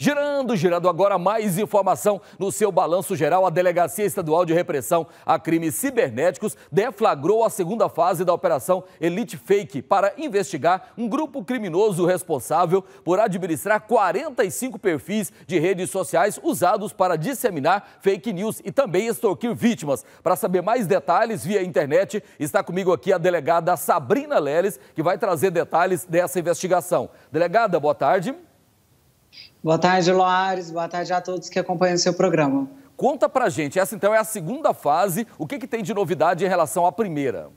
Girando, girando agora mais informação no seu balanço geral, a Delegacia Estadual de Repressão a Crimes Cibernéticos deflagrou a segunda fase da Operação Elite Fake para investigar um grupo criminoso responsável por administrar 45 perfis de redes sociais usados para disseminar fake news e também extorquir vítimas. Para saber mais detalhes via internet, está comigo aqui a delegada Sabrina Leles, que vai trazer detalhes dessa investigação. Delegada, boa tarde. Boa tarde, Loares. Boa tarde a todos que acompanham o seu programa. Conta pra gente, essa então é a segunda fase. O que, que tem de novidade em relação à primeira?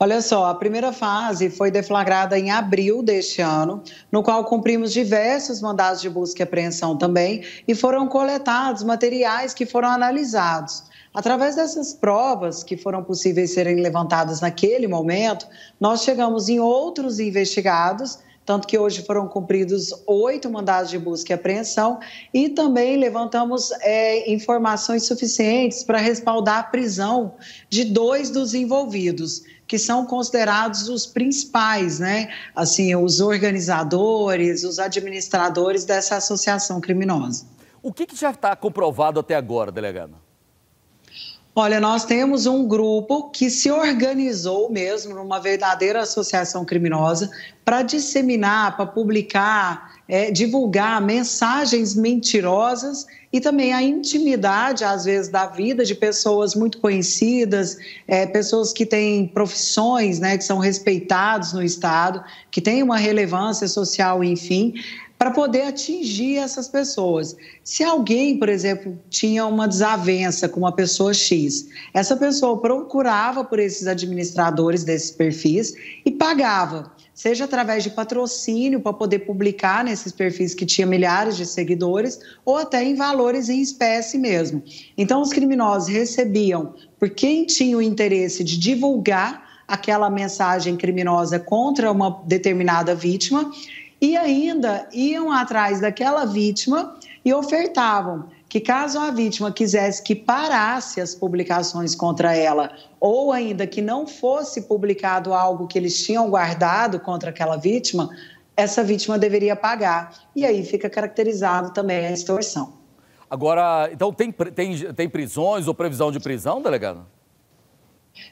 Olha só, a primeira fase foi deflagrada em abril deste ano, no qual cumprimos diversos mandados de busca e apreensão também e foram coletados materiais que foram analisados. Através dessas provas que foram possíveis serem levantadas naquele momento, nós chegamos em outros investigados tanto que hoje foram cumpridos oito mandados de busca e apreensão, e também levantamos é, informações suficientes para respaldar a prisão de dois dos envolvidos que são considerados os principais, né? Assim, os organizadores, os administradores dessa associação criminosa. O que, que já está comprovado até agora, delegado? Olha, nós temos um grupo que se organizou mesmo numa verdadeira associação criminosa para disseminar, para publicar, é, divulgar mensagens mentirosas e também a intimidade, às vezes, da vida de pessoas muito conhecidas, é, pessoas que têm profissões, né, que são respeitados no Estado, que têm uma relevância social, enfim para poder atingir essas pessoas. Se alguém, por exemplo, tinha uma desavença com uma pessoa X, essa pessoa procurava por esses administradores desses perfis e pagava, seja através de patrocínio para poder publicar nesses perfis que tinha milhares de seguidores, ou até em valores em espécie mesmo. Então, os criminosos recebiam por quem tinha o interesse de divulgar aquela mensagem criminosa contra uma determinada vítima e ainda iam atrás daquela vítima e ofertavam que caso a vítima quisesse que parasse as publicações contra ela, ou ainda que não fosse publicado algo que eles tinham guardado contra aquela vítima, essa vítima deveria pagar. E aí fica caracterizado também a extorsão. Agora, então tem, tem, tem prisões ou previsão de prisão, delegado?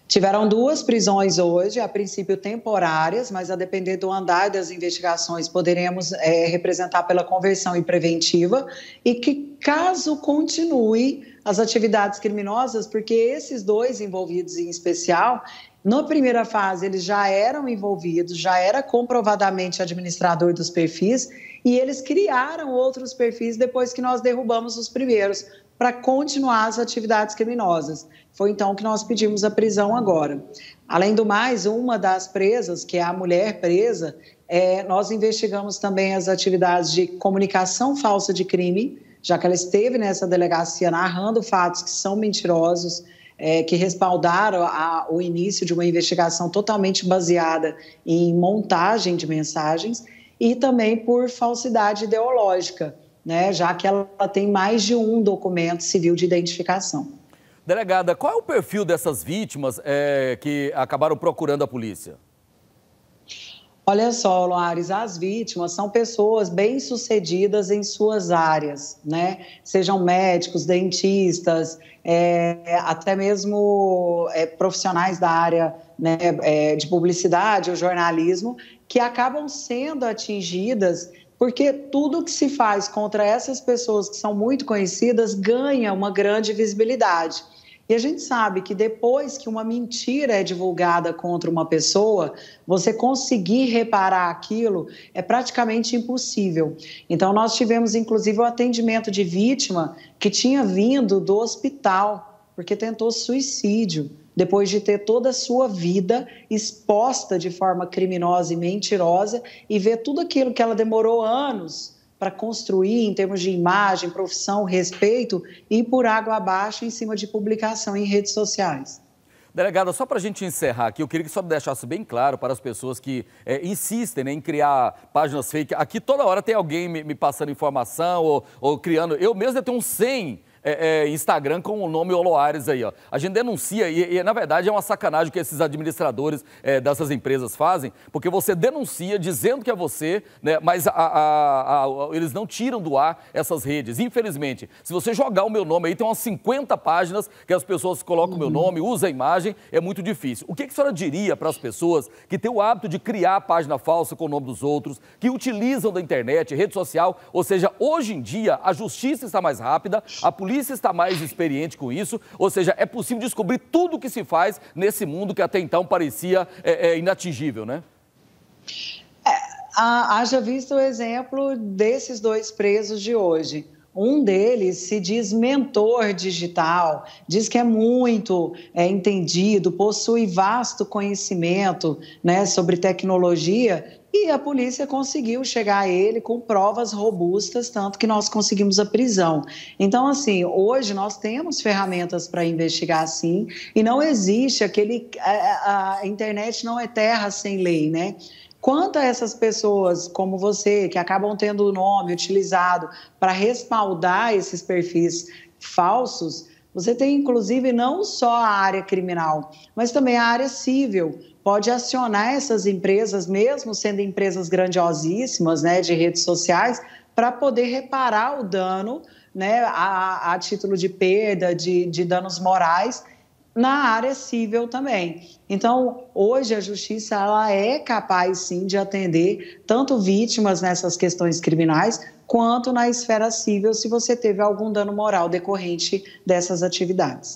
Tiveram duas prisões hoje, a princípio temporárias, mas a depender do andar das investigações, poderemos é, representar pela conversão e preventiva, e que caso continue as atividades criminosas, porque esses dois envolvidos em especial, na primeira fase, eles já eram envolvidos, já era comprovadamente administrador dos perfis, e eles criaram outros perfis depois que nós derrubamos os primeiros para continuar as atividades criminosas. Foi então que nós pedimos a prisão agora. Além do mais, uma das presas, que é a mulher presa, é, nós investigamos também as atividades de comunicação falsa de crime, já que ela esteve nessa delegacia narrando fatos que são mentirosos, é, que respaldaram a, o início de uma investigação totalmente baseada em montagem de mensagens e também por falsidade ideológica né, já que ela tem mais de um documento civil de identificação. Delegada, qual é o perfil dessas vítimas é, que acabaram procurando a polícia? Olha só, Loares, as vítimas são pessoas bem-sucedidas em suas áreas, né? Sejam médicos, dentistas, é, até mesmo é, profissionais da área né, é, de publicidade ou jornalismo, que acabam sendo atingidas porque tudo que se faz contra essas pessoas que são muito conhecidas ganha uma grande visibilidade. E a gente sabe que depois que uma mentira é divulgada contra uma pessoa, você conseguir reparar aquilo é praticamente impossível. Então, nós tivemos inclusive o atendimento de vítima que tinha vindo do hospital porque tentou suicídio depois de ter toda a sua vida exposta de forma criminosa e mentirosa e ver tudo aquilo que ela demorou anos para construir em termos de imagem, profissão, respeito e por água abaixo em cima de publicação em redes sociais. Delegada, só para a gente encerrar aqui, eu queria que só deixasse bem claro para as pessoas que é, insistem né, em criar páginas fake. Aqui toda hora tem alguém me, me passando informação ou, ou, criando. Eu mesmo tenho uns 100 é, é, Instagram com o nome Oloares aí, ó. A gente denuncia e, e, na verdade é uma sacanagem que esses administradores é, dessas empresas fazem, porque você denuncia dizendo que é você, né, mas a, a, a, eles não tiram do ar essas redes. Infelizmente, se você jogar o meu nome aí, tem umas 50 páginas que as pessoas colocam o meu uhum. nome, usam a imagem, é muito difícil. O que, que a senhora diria para as pessoas que têm o hábito de criar página falsa com o nome dos outros, que utilizam da internet, rede social, ou seja, hoje em dia a justiça está mais rápida, a polícia polícia está mais experiente com isso, ou seja, é possível descobrir tudo o que se faz nesse mundo que até então parecia é, é, inatingível, né? É, haja visto o exemplo desses dois presos de hoje. Um deles se diz mentor digital, diz que é muito é, entendido, possui vasto conhecimento né, sobre tecnologia e a polícia conseguiu chegar a ele com provas robustas, tanto que nós conseguimos a prisão. Então, assim, hoje nós temos ferramentas para investigar sim, e não existe aquele. A, a internet não é terra sem lei, né? Quanto a essas pessoas como você, que acabam tendo o nome utilizado para respaldar esses perfis falsos, você tem inclusive não só a área criminal, mas também a área civil pode acionar essas empresas, mesmo sendo empresas grandiosíssimas, né, de redes sociais, para poder reparar o dano, né, a, a título de perda, de, de danos morais na área civil também. Então, hoje a justiça ela é capaz sim de atender tanto vítimas nessas questões criminais quanto na esfera civil se você teve algum dano moral decorrente dessas atividades.